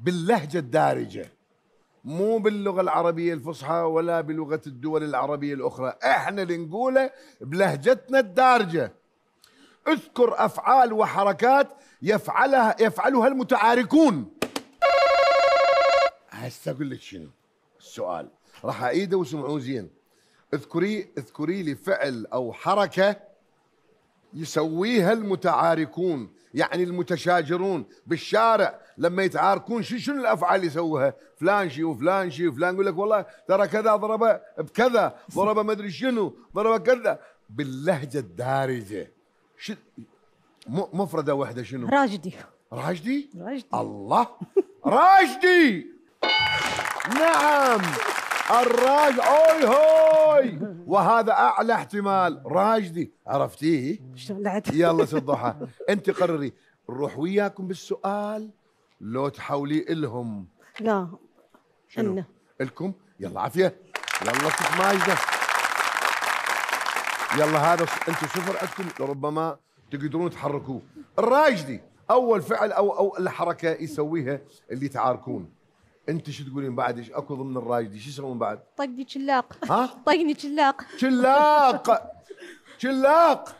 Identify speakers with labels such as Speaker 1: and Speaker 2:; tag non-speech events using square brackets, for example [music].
Speaker 1: باللهجة الدارجة مو باللغة العربية الفصحى ولا بلغة الدول العربية الأخرى إحنا اللي نقوله بلهجتنا الدارجة اذكر أفعال وحركات يفعلها يفعلها المتعاركون هسه أقول لك شنو السؤال راح أعيده واسمعوه زين اذكري اذكري لي فعل أو حركة يسويها المتعاركون يعني المتشاجرون بالشارع لما يتعاركون شو شنو الافعال اللي يسووها؟ فلان شي وفلان شي وفلان يقول لك والله ترى كذا ضربه بكذا ضربه ما ادري شنو ضربه كذا باللهجه الدارجه شو مفرده واحده شنو؟ راجدي راجدي؟ راجدي الله راجدي نعم الراج اوي هوي وهذا اعلى احتمال راجدي عرفتيه؟ شلعت يلا ست ضحى [laughs] انت قرري نروح وياكم بالسؤال لو تحولي الهم
Speaker 2: لا شنو؟ أنا.
Speaker 1: الكم يلا عافيه يلا ست ماجده يلا هذا انتم صفر عندكم لربما تقدرون تحركوه الراجدي اول فعل او او الحركه يسويها اللي تعاركون انت شو تقولين بعد ايش اكو ضمن الراجدي شو يسوون بعد؟ طقني شلاق ها؟
Speaker 2: [laughs] طقني شلاق شلاق [laughs] شلاق